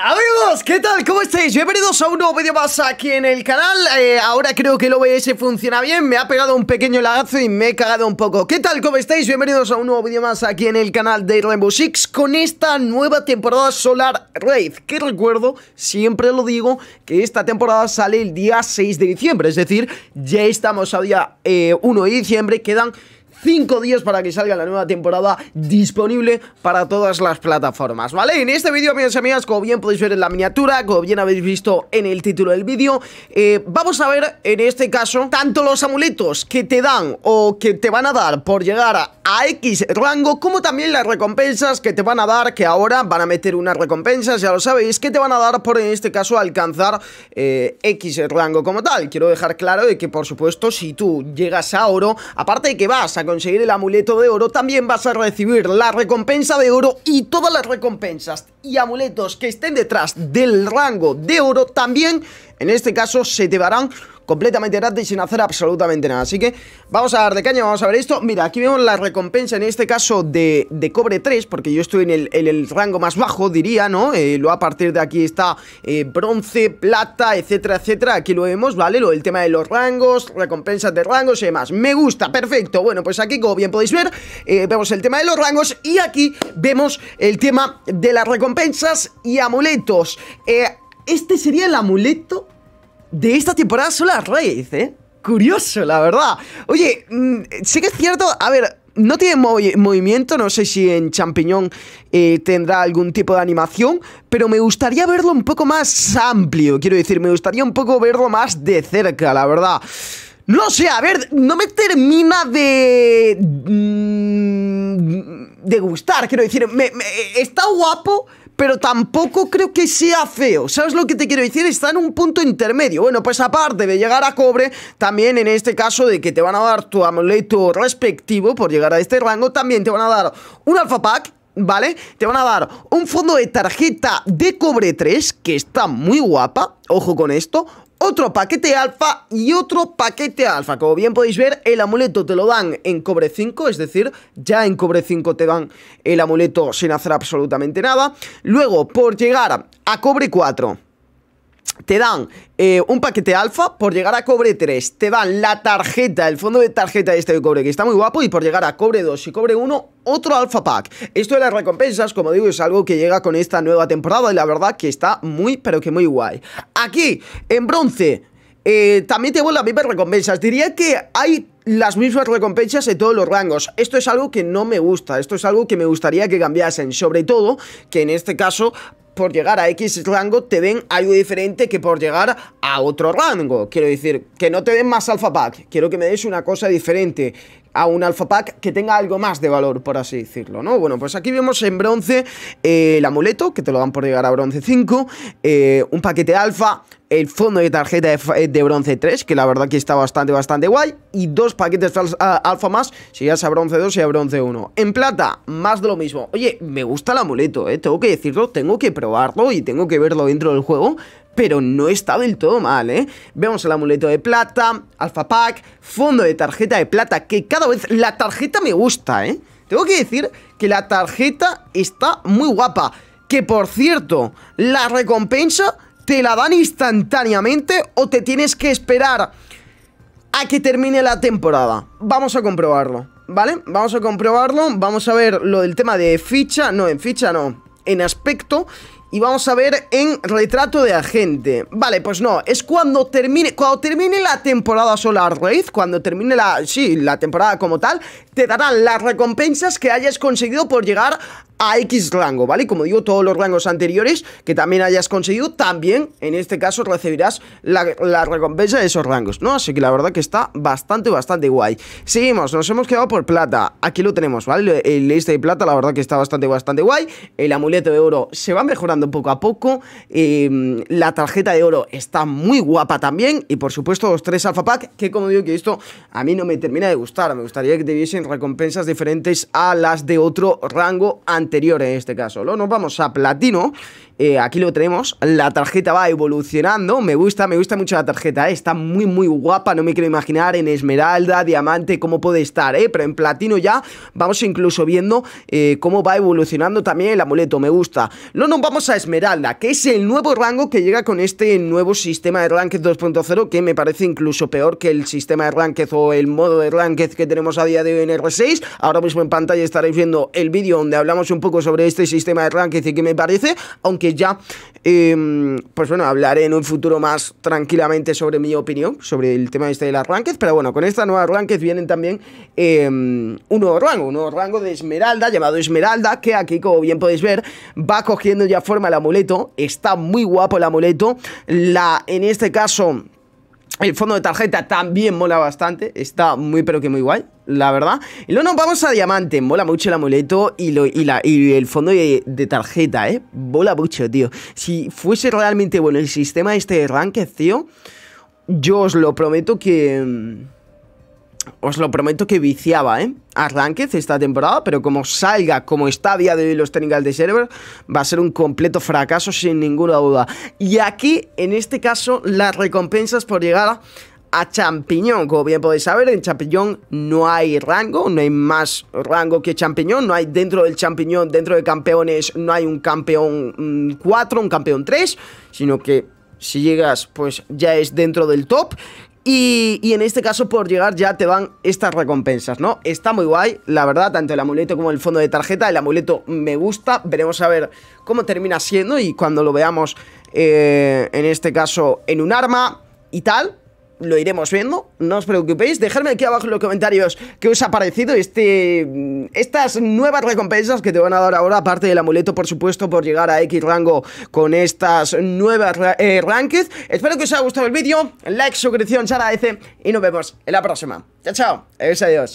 Amigos, ¿qué tal? ¿Cómo estáis? Bienvenidos a un nuevo vídeo más aquí en el canal eh, Ahora creo que el OBS funciona bien Me ha pegado un pequeño lagazo y me he cagado un poco ¿Qué tal? ¿Cómo estáis? Bienvenidos a un nuevo vídeo más aquí en el canal de Rainbow Six Con esta nueva temporada Solar Raid Que recuerdo, siempre lo digo Que esta temporada sale el día 6 de diciembre Es decir, ya estamos a día 1 eh, de diciembre Quedan... 5 días para que salga la nueva temporada disponible para todas las plataformas, ¿vale? En este vídeo, amigos y amigas, como bien podéis ver en la miniatura, como bien habéis visto en el título del vídeo, eh, vamos a ver en este caso tanto los amuletos que te dan o que te van a dar por llegar a, X rango, como también las recompensas que te van a dar, que ahora van a meter unas recompensas, ya lo sabéis, que te van a dar por en este caso alcanzar eh, X rango como tal. Quiero dejar claro de que, por supuesto, si tú llegas a oro, aparte de que vas a conseguir el amuleto de oro también vas a recibir la recompensa de oro y todas las recompensas y amuletos que estén detrás del rango de oro también, en este caso, se te darán completamente gratis sin hacer absolutamente nada. Así que vamos a dar de caña, vamos a ver esto. Mira, aquí vemos la recompensa en este caso de, cobre 3, porque yo estoy en el, rango más bajo, diría, ¿no? Eh, a partir de aquí está eh, bronce, plata, etcétera, etcétera. Aquí lo vemos, ¿vale? Lo, el tema de los rangos, recompensas de rangos y demás. Me gusta, perfecto. Bueno, pues aquí, como bien podéis ver, eh, vemos el tema de los rangos y aquí vemos el tema de las recompensas y amuletos. este sería el amuleto de esta temporada son las Reyes, ¿eh? Curioso, la verdad. Oye, mm, sí que es cierto, a ver, no tiene movimiento, no sé si en Champiñón eh, tendrá algún tipo de animación, pero me gustaría verlo un poco más amplio, quiero decir, me gustaría un poco verlo más de cerca, la verdad. No sé, a ver, no me termina de... Mm, de gustar, quiero decir, está guapo, pero tampoco creo que sea feo. ¿Sabes lo que te quiero decir? Está en un punto intermedio. Bueno, pues aparte de llegar a cobre, también en este caso de que te van a dar tu amuleto respectivo por llegar a este rango, también te van a dar un alfa pack ¿vale? Te van a dar un fondo de tarjeta de cobre 3, que está muy guapa, ojo con esto, otro paquete alfa y otro paquete alfa. Como bien podéis ver, el amuleto te lo dan en cobre 5, es decir, ya en cobre 5 te dan el amuleto sin hacer absolutamente nada. Luego, por llegar a cobre 4, te dan eh, un paquete alfa por llegar a cobre 3, te dan la tarjeta, el fondo de tarjeta de este de cobre, que está muy guapo, y por llegar a cobre 2 y cobre 1, otro alfa pack. Esto de las recompensas, como digo, es algo que llega con esta nueva temporada y la verdad que está muy, pero que muy guay. Aquí, en bronce, eh, también tengo las mismas recompensas. Diría que hay las mismas recompensas en todos los rangos. Esto es algo que no me gusta, esto es algo que me gustaría que cambiasen, sobre todo que en este caso por llegar a X rango te ven algo diferente que por llegar a otro rango. Quiero decir, que no te den más alfa pack. Quiero que me des una cosa diferente a un alfa pack que tenga algo más de valor, por así decirlo, ¿no? Bueno, pues aquí vemos en bronce eh, el amuleto, que te lo dan por llegar a bronce 5, eh, un paquete alfa, el fondo de tarjeta de, eh, bronce 3, que la verdad que está bastante, bastante guay, y dos paquetes alfa ah, más, si ya bronce 2 y a bronce 1. En plata, más de lo mismo. Oye, me gusta el amuleto, Tengo que decirlo, tengo que probarlo y tengo que verlo dentro del juego, pero no está del todo mal, ¿eh? Vemos el amuleto de plata, alfa pack, fondo de tarjeta de plata, que cada vez la tarjeta me gusta, ¿eh? Tengo que decir que la tarjeta está muy guapa. Que por cierto, la recompensa te la dan instantáneamente o te tienes que esperar a que termine la temporada. Vamos a comprobarlo, ¿vale? Vamos a comprobarlo, vamos a ver lo del tema de ficha, no, en ficha no, en aspecto y vamos a ver en retrato de agente Vale, pues no, es cuando termine Cuando termine la temporada Solar Raid Cuando termine la, sí, la temporada como tal Te darán las recompensas que hayas conseguido por llegar a X rango, ¿vale? Como digo, todos los rangos anteriores que también hayas conseguido, también en este caso recibirás la, recompensa de esos rangos, ¿no? Así que la verdad que está bastante, bastante guay. Seguimos, nos hemos quedado por plata. Aquí lo tenemos, ¿vale? El este de plata, la verdad que está bastante, bastante guay. El amuleto de oro se va mejorando poco a poco. Em, la tarjeta de oro está muy guapa también. Y por supuesto, los tres alfa pack, que como digo que esto a mí no me termina de gustar. Me gustaría que te viesen recompensas diferentes a las de otro rango anterior en este caso. Lo Nos vamos a platino eh, aquí lo tenemos. La tarjeta va evolucionando. Me gusta, me gusta mucho la tarjeta, eh. Está muy, muy guapa. No me quiero imaginar en esmeralda, diamante, cómo puede estar, eh. Pero en platino ya vamos incluso viendo eh, cómo va evolucionando también el amuleto. Me gusta. no, nos vamos a esmeralda, que es el nuevo rango que llega con este nuevo sistema de ranked 2.0, que me parece incluso peor que el sistema de ranked o el modo de ranked que tenemos a día de hoy en R6. Ahora mismo en pantalla estaréis viendo el vídeo donde hablamos un poco sobre este sistema de ranked y qué me parece, aunque ya, em, pues bueno, hablaré en un futuro más tranquilamente sobre mi opinión, sobre el tema este de las Ranked pero bueno, con esta nueva rankings vienen también em, un nuevo rango, un nuevo rango de Esmeralda, llamado Esmeralda, que aquí, como bien podéis ver, va cogiendo ya forma el amuleto, está muy guapo el amuleto, la, en este caso... El fondo de tarjeta también mola bastante, está muy pero que muy guay, la verdad. Y luego nos vamos a diamante, mola mucho el amuleto y, lo, y, la, y el fondo de, tarjeta, ¿eh? Mola mucho, tío. Si fuese realmente bueno el sistema de este de tío, yo os lo prometo que... Mm, os lo prometo que viciaba, ¿eh? Arranquez esta temporada, pero como salga, como está a día de hoy los técnicos de server, va a ser un completo fracaso sin ninguna duda. Y aquí, en este caso, las recompensas por llegar a champiñón. Como bien podéis saber, en champiñón no hay rango, no hay más rango que champiñón. No hay dentro del champiñón, dentro de campeones, no hay un campeón 4, mm, un campeón 3, sino que si llegas, pues ya es dentro del top. Y, en este caso por llegar ya te van estas recompensas, ¿no? Está muy guay, la verdad, tanto el amuleto como el fondo de tarjeta. El amuleto me gusta, veremos a ver cómo termina siendo y cuando lo veamos eh, en este caso en un arma y tal, lo iremos viendo, no os preocupéis. Dejadme aquí abajo en los comentarios qué os ha parecido este, mm, estas nuevas recompensas que te van a dar ahora, aparte del amuleto, por supuesto, por llegar a X rango con estas nuevas eh, Espero que os haya gustado el vídeo, like, suscripción, se agradece y nos vemos en la próxima. Chao, chao, adiós.